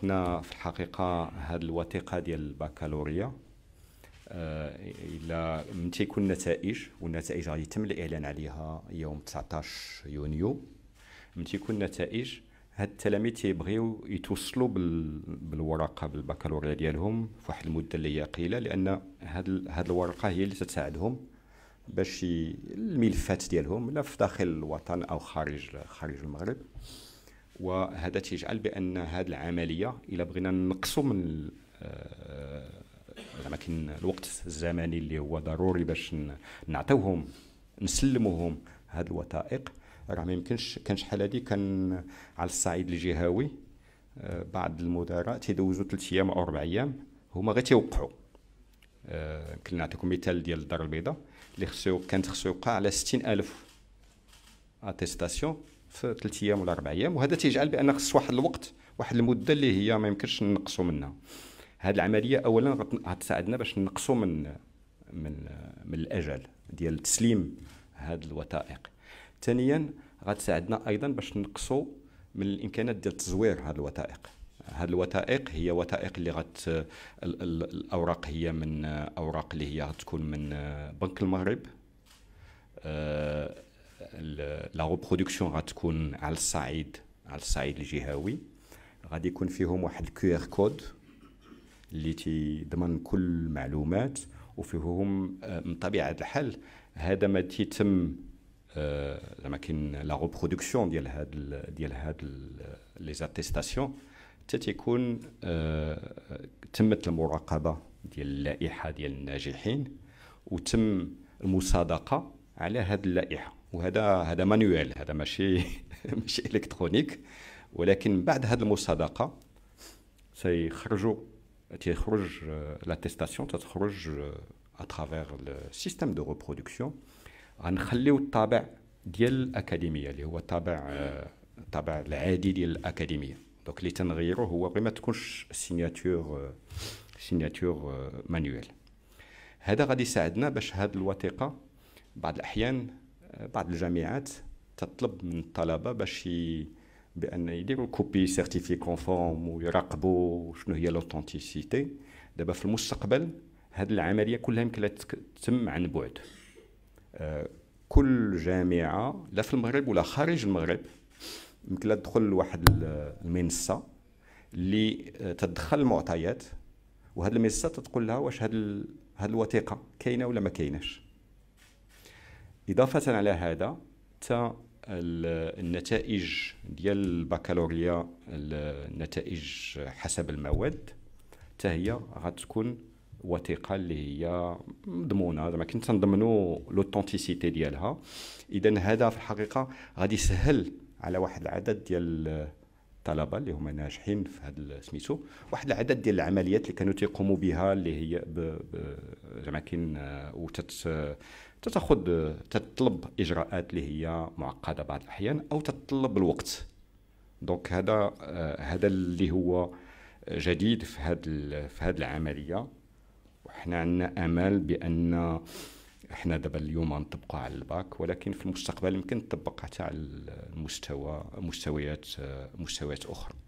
حنا في الحقيقه هذه الوثيقه ديال البكالوريا آه، الا من تيكون نتائج والنتائج غادي يتم الاعلان عليها يوم 19 يونيو من تيكون نتائج هاد التلاميذ تيبغيو يتوصلوا بالورقه بالبكالوريا ديالهم في واحد المده اللي هي قليله لان هاد هاد الورقه هي اللي تساعدهم باش الملفات ديالهم لا في داخل الوطن او خارج خارج المغرب وهذا تيجعل بان هذه العمليه الا بغينا نقصوا من آه، زعما كاين الوقت الزمني اللي هو ضروري باش نعطيوهم نسلموهم هذه الوثائق راه ما يمكنش كان شحال هذه كان على الصعيد الجهوي آه، بعض المدراء تيدوزوا ثلاث ايام او اربع ايام هما غير تيوقعوا آه، يمكن نعطيكم مثال ديال الدار البيضاء اللي خصو كانت خصو يوقع على 60000 اتيستاسيون في ثلاث ايام ولا اربع ايام وهذا تيجعل بان خص واحد الوقت واحد المده اللي هي ما يمكنش نقصوا منها هذه العمليه اولا غتساعدنا باش نقصوا من من من الاجل ديال تسليم هذه الوثائق ثانيا غتساعدنا ايضا باش نقصوا من الامكانات ديال تزوير هذه الوثائق هذه الوثائق هي وثائق اللي غت الاوراق هي من اوراق اللي هي غتكون من بنك المغرب أه لا ريبرودكسيون غتكون على الصعيد على الصعيد الجهوي غادي يكون فيهم واحد كيو ار كود اللي تيضمن كل المعلومات وفيهم آه، من طبيعه الحال هذا ما تيتم آه، زعما كاين لا ريبرودكسيون ديال هاد ديال هاد لي زاتيستاسيون حتى تيكون آه، تمت المراقبه ديال اللائحه ديال الناجحين وتم المصادقه على هذه اللائحه وهذا هذا مانيوال هذا ماشي ماشي الكترونيك ولكن بعد هذه المصادقه سيخرجوا تيخرج لاتيستاسيون آه، تتخرج اترافيغ السيستم دو ريبرودكسيون غنخليو الطابع ديال الاكاديميه اللي هو الطابع الطابع آه، العادي ديال الاكاديميه دونك اللي تنغيرو هو غير ما تكونش سيناتور سيناتور مانيوال هذا غادي يساعدنا باش هاد الوثيقه بعض الأحيان آه، بعض الجامعات تطلب من الطلبة باش بأن يديروا كوبي سيرتيفي كونفورم ويراقبوا شنو هي لوثنتيسيتي دابا في المستقبل هذه العملية كلها يمكن تتم عن بعد آه، كل جامعة لا في المغرب ولا خارج المغرب يمكن تدخل لواحد المنصة اللي آه، تدخل المعطيات وهذه المنصة تتقول لها واش هذه الوثيقة كاينة ولا ما كايناش اضافه على هذا حتى النتائج ديال البكالوريا النتائج حسب المواد حتى هي غتكون وثيقه اللي هي مضمونه زعما كنت تنضمنوا لوثنتيسيتي ديالها اذا هذا في الحقيقه غادي يسهل على واحد العدد ديال الطلبه اللي هما ناجحين في هذا سميتو واحد العدد ديال العمليات اللي كانوا تيقوموا بها اللي هي زعما كاين آه، تتاخذ تطلب اجراءات اللي هي معقده بعض الاحيان او تطلب الوقت دونك هذا آه، هذا اللي هو جديد في هذا في هذه العمليه وحنا عندنا امل بان احنا دابا اليوم غنطبقوا على الباك ولكن في المستقبل يمكن تطبق حتى على المستوى مستويات مستويات اخرى